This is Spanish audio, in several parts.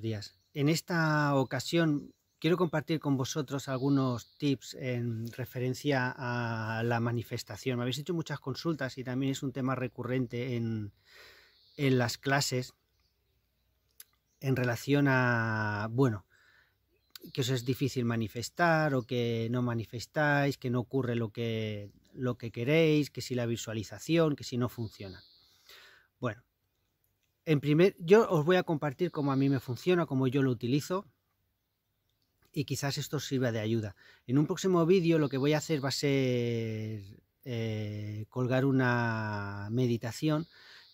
días. En esta ocasión quiero compartir con vosotros algunos tips en referencia a la manifestación. Me habéis hecho muchas consultas y también es un tema recurrente en, las clases en relación a, bueno, que os es difícil manifestar o que no manifestáis, que no ocurre lo que, lo que queréis, que si la visualización, que si no funciona. Bueno, en primer, yo os voy a compartir cómo a mí me funciona, cómo yo lo utilizo y quizás esto sirva de ayuda. En un próximo vídeo lo que voy a hacer va a ser eh, colgar una meditación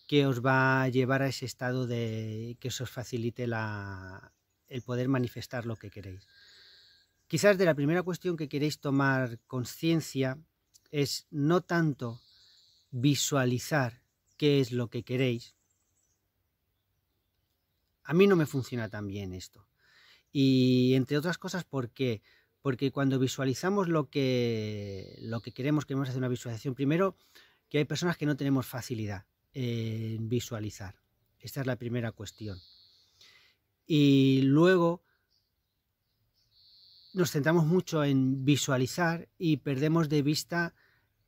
que os va a llevar a ese estado de que os facilite el poder manifestar lo que queréis. Quizás de la primera cuestión que queréis tomar conciencia es no tanto visualizar qué es lo que queréis, a mí no me funciona tan bien esto. Y entre otras cosas, ¿por qué? Porque cuando visualizamos lo que, lo que queremos, queremos hacer una visualización, primero, que hay personas que no tenemos facilidad en visualizar. Esta es la primera cuestión. Y luego nos centramos mucho en visualizar y perdemos de vista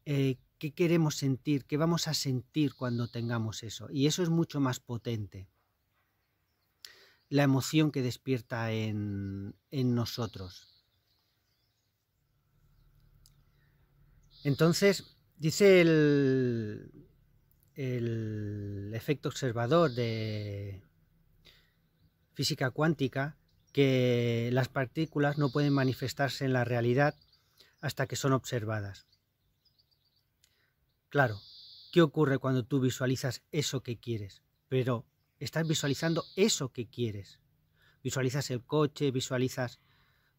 eh, qué queremos sentir, qué vamos a sentir cuando tengamos eso. Y eso es mucho más potente la emoción que despierta en, nosotros. Entonces, dice el, el efecto observador de física cuántica que las partículas no pueden manifestarse en la realidad hasta que son observadas. Claro, ¿qué ocurre cuando tú visualizas eso que quieres? Pero Estás visualizando eso que quieres. Visualizas el coche, visualizas...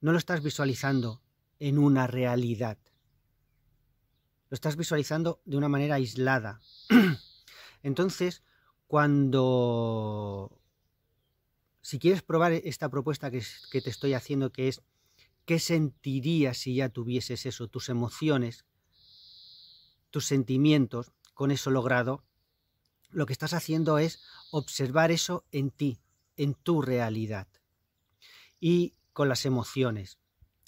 No lo estás visualizando en una realidad. Lo estás visualizando de una manera aislada. Entonces, cuando... Si quieres probar esta propuesta que, te estoy haciendo, que es ¿Qué sentirías si ya tuvieses eso, tus emociones, tus sentimientos, con eso logrado? lo que estás haciendo es observar eso en ti, en tu realidad. Y con las emociones,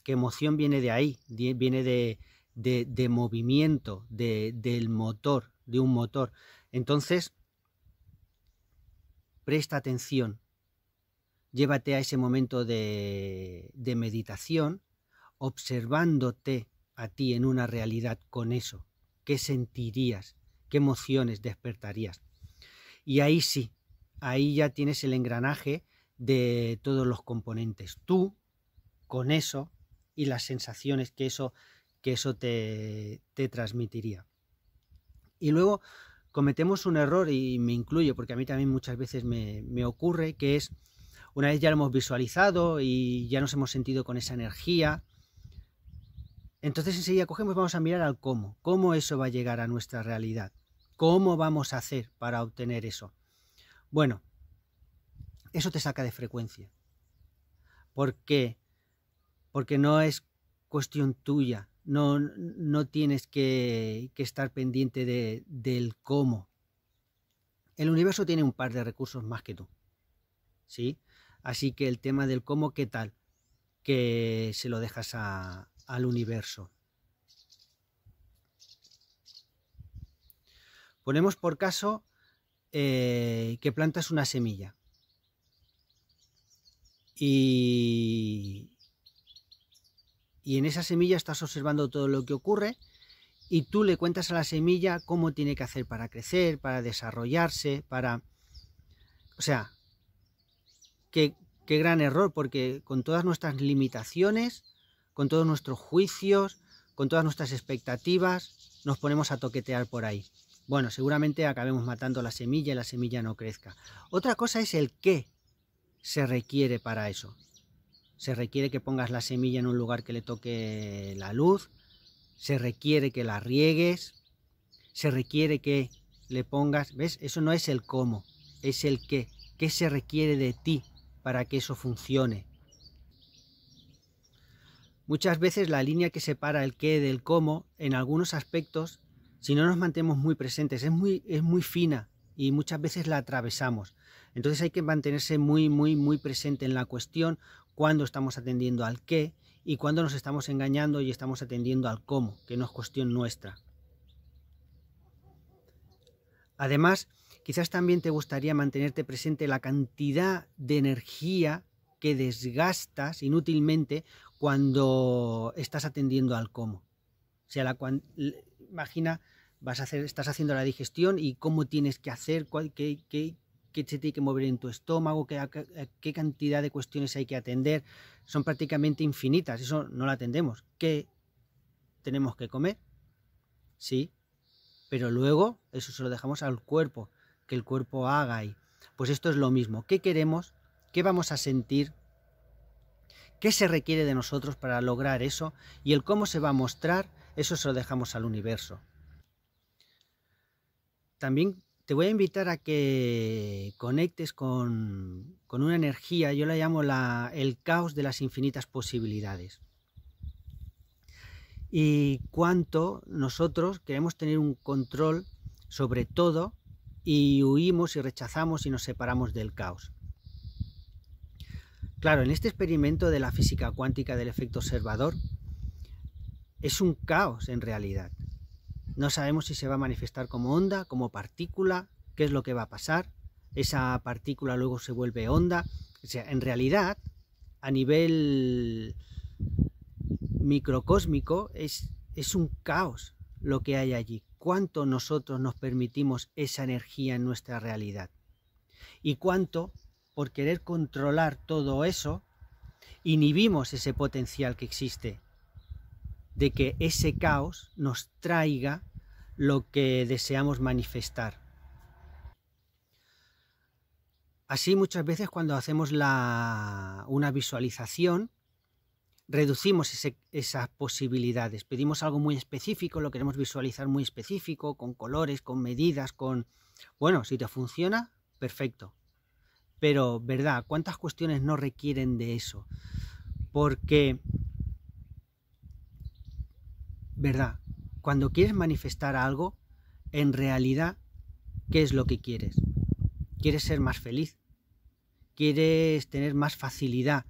¿Qué emoción viene de ahí, viene de, de, de movimiento, de, del motor, de un motor. Entonces, presta atención, llévate a ese momento de, de meditación, observándote a ti en una realidad con eso. ¿Qué sentirías? ¿Qué emociones despertarías? Y ahí sí, ahí ya tienes el engranaje de todos los componentes. Tú, con eso y las sensaciones que eso, que eso te, te transmitiría. Y luego cometemos un error, y me incluyo, porque a mí también muchas veces me, me ocurre, que es, una vez ya lo hemos visualizado y ya nos hemos sentido con esa energía, entonces enseguida cogemos, vamos a mirar al cómo, cómo eso va a llegar a nuestra realidad. ¿Cómo vamos a hacer para obtener eso? Bueno, eso te saca de frecuencia. ¿Por qué? Porque no es cuestión tuya. No, no tienes que, que, estar pendiente de, del cómo. El universo tiene un par de recursos más que tú. ¿Sí? Así que el tema del cómo, ¿qué tal? Que se lo dejas al universo. Ponemos por caso eh, que plantas una semilla. Y, y en esa semilla estás observando todo lo que ocurre y tú le cuentas a la semilla cómo tiene que hacer para crecer, para desarrollarse, para... O sea, qué, qué gran error, porque con todas nuestras limitaciones, con todos nuestros juicios, con todas nuestras expectativas, nos ponemos a toquetear por ahí. Bueno, seguramente acabemos matando la semilla y la semilla no crezca. Otra cosa es el qué se requiere para eso. Se requiere que pongas la semilla en un lugar que le toque la luz, se requiere que la riegues, se requiere que le pongas, ¿ves? Eso no es el cómo, es el qué. ¿Qué se requiere de ti para que eso funcione? Muchas veces la línea que separa el qué del cómo en algunos aspectos si no nos mantenemos muy presentes, es muy, es muy fina y muchas veces la atravesamos. Entonces hay que mantenerse muy, muy, muy presente en la cuestión cuando estamos atendiendo al qué y cuando nos estamos engañando y estamos atendiendo al cómo, que no es cuestión nuestra. Además, quizás también te gustaría mantenerte presente la cantidad de energía que desgastas inútilmente cuando estás atendiendo al cómo. sea, la, imagina, vas a hacer, estás haciendo la digestión y cómo tienes que hacer, qué, qué, qué se tiene que mover en tu estómago, qué, qué, cantidad de cuestiones hay que atender. Son prácticamente infinitas, eso no lo atendemos. ¿Qué tenemos que comer? Sí, pero luego eso se lo dejamos al cuerpo, que el cuerpo haga ahí. Pues esto es lo mismo. ¿Qué queremos? ¿Qué vamos a sentir? ¿Qué se requiere de nosotros para lograr eso? Y el cómo se va a mostrar eso se lo dejamos al universo. También te voy a invitar a que conectes con, con una energía, yo la llamo el caos de las infinitas posibilidades. Y cuánto nosotros queremos tener un control sobre todo y huimos y rechazamos y nos separamos del caos. Claro, en este experimento de la física cuántica del efecto observador, es un caos en realidad. No sabemos si se va a manifestar como onda, como partícula, qué es lo que va a pasar. Esa partícula luego se vuelve onda. O sea, en realidad, a nivel microcósmico, es, es un caos lo que hay allí. ¿Cuánto nosotros nos permitimos esa energía en nuestra realidad? Y cuánto, por querer controlar todo eso, inhibimos ese potencial que existe de que ese caos nos traiga lo que deseamos manifestar. Así muchas veces cuando hacemos la, una visualización, reducimos esas posibilidades. Pedimos algo muy específico, lo queremos visualizar muy específico, con colores, con medidas, con... Bueno, si te funciona, perfecto. Pero, ¿verdad? ¿Cuántas cuestiones no requieren de eso? Porque verdad, cuando quieres manifestar algo, en realidad, ¿qué es lo que quieres? ¿Quieres ser más feliz? ¿Quieres tener más facilidad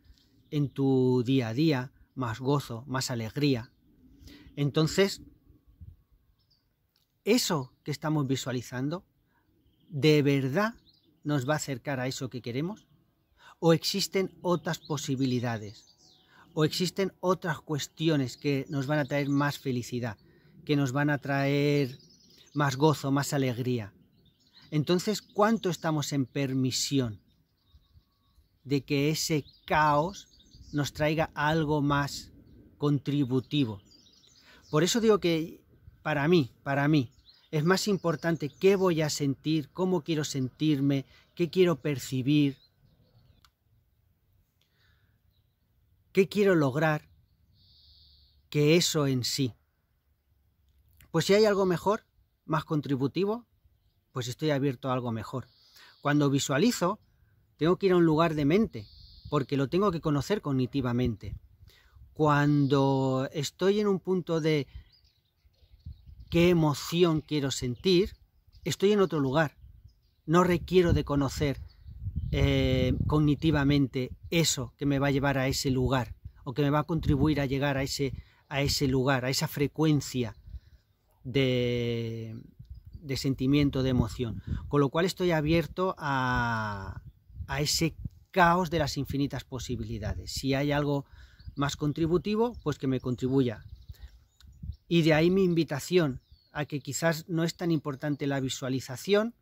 en tu día a día, más gozo, más alegría? Entonces, eso que estamos visualizando, ¿de verdad nos va a acercar a eso que queremos? ¿O existen otras posibilidades? o existen otras cuestiones que nos van a traer más felicidad, que nos van a traer más gozo, más alegría. Entonces, ¿cuánto estamos en permisión de que ese caos nos traiga algo más contributivo? Por eso digo que para mí, para mí, es más importante qué voy a sentir, cómo quiero sentirme, qué quiero percibir, ¿Qué quiero lograr que eso en sí? Pues si hay algo mejor, más contributivo, pues estoy abierto a algo mejor. Cuando visualizo, tengo que ir a un lugar de mente, porque lo tengo que conocer cognitivamente. Cuando estoy en un punto de qué emoción quiero sentir, estoy en otro lugar. No requiero de conocer eh, cognitivamente eso que me va a llevar a ese lugar o que me va a contribuir a llegar a ese, a ese lugar, a esa frecuencia de, de sentimiento, de emoción. Con lo cual estoy abierto a, a ese caos de las infinitas posibilidades. Si hay algo más contributivo, pues que me contribuya. Y de ahí mi invitación a que quizás no es tan importante la visualización,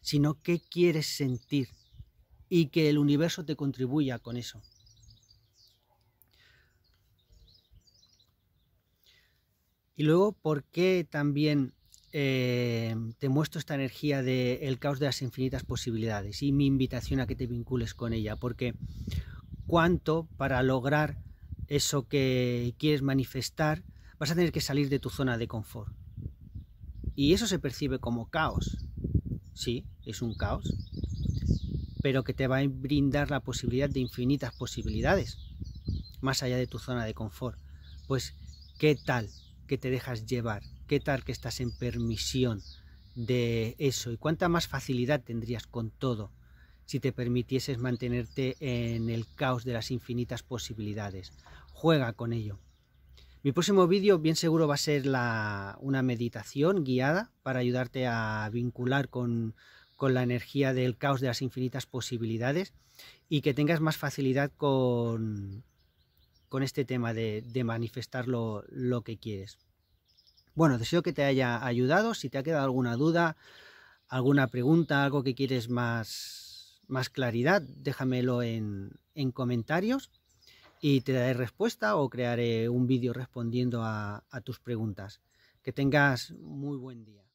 sino qué quieres sentir y que el universo te contribuya con eso. Y luego, ¿por qué también eh, te muestro esta energía del caos de las infinitas posibilidades y mi invitación a que te vincules con ella? Porque cuánto para lograr eso que quieres manifestar vas a tener que salir de tu zona de confort. Y eso se percibe como caos, sí, es un caos, pero que te va a brindar la posibilidad de infinitas posibilidades, más allá de tu zona de confort. Pues, ¿qué tal que te dejas llevar? ¿Qué tal que estás en permisión de eso? ¿Y cuánta más facilidad tendrías con todo si te permitieses mantenerte en el caos de las infinitas posibilidades? Juega con ello. Mi próximo vídeo bien seguro va a ser una meditación guiada para ayudarte a vincular con, la energía del caos de las infinitas posibilidades y que tengas más facilidad con, este tema de, manifestarlo manifestar lo, que quieres. Bueno, deseo que te haya ayudado. Si te ha quedado alguna duda, alguna pregunta, algo que quieres más, claridad, déjamelo en comentarios y te daré respuesta o crearé un vídeo respondiendo a, a tus preguntas. Que tengas muy buen día.